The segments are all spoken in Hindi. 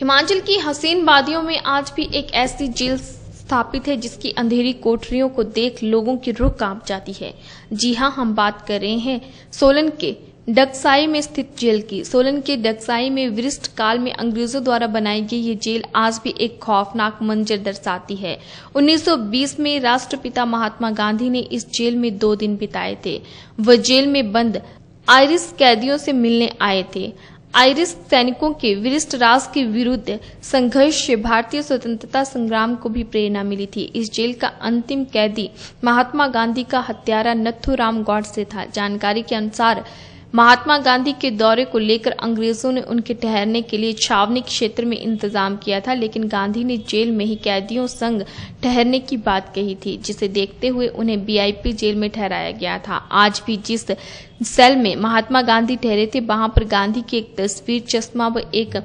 हिमाचल की हसीन वादियों में आज भी एक ऐसी जेल स्थापित है जिसकी अंधेरी कोठरियों को देख लोगों की रुख कांप जाती है जी हाँ हम बात कर रहे हैं सोलन के डकसाई में स्थित जेल की सोलन के डकसाई में वरिष्ठ काल में अंग्रेजों द्वारा बनाई गई ये जेल आज भी एक खौफनाक मंजर दर्शाती है 1920 में राष्ट्रपिता महात्मा गांधी ने इस जेल में दो दिन बिताए थे वह जेल में बंद आयरिस कैदियों से मिलने आए थे आयरिश सैनिकों के विरिष्ट राज के विरुद्ध संघर्ष से भारतीय स्वतंत्रता संग्राम को भी प्रेरणा मिली थी इस जेल का अंतिम कैदी महात्मा गांधी का हत्यारा नथुराम से था जानकारी के अनुसार महात्मा गांधी के दौरे को लेकर अंग्रेजों ने उनके ठहरने के लिए छावनी क्षेत्र में इंतजाम किया था लेकिन गांधी ने जेल में ही कैदियों संग ठहरने की बात कही थी जिसे देखते हुए उन्हें बीआईपी जेल में ठहराया गया था आज भी जिस सेल में महात्मा गांधी ठहरे थे वहां पर गांधी की एक तस्वीर चश्मा व एक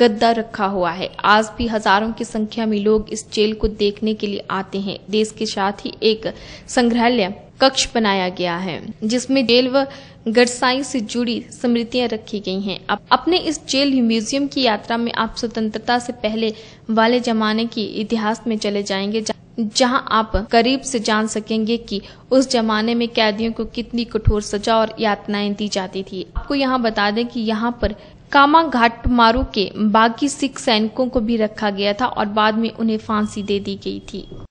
गद्दा रखा हुआ है आज भी हजारों की संख्या में लोग इस जेल को देखने के लिए आते हैं देश के साथ ही एक संग्रहालय कक्ष बनाया गया है जिसमें जेल व गरसाई से जुड़ी स्मृतियां रखी गई हैं अब अपने इस जेल म्यूजियम की यात्रा में आप स्वतंत्रता से पहले वाले जमाने की इतिहास में चले जाएंगे जहां आप करीब से जान सकेंगे कि उस जमाने में कैदियों को कितनी कठोर सजा और यातनाएं दी जाती थी आपको यहां बता दें कि यहां पर कामा घाटमारू के बाकी सिख सैनिकों को भी रखा गया था और बाद में उन्हें फांसी दे दी गई थी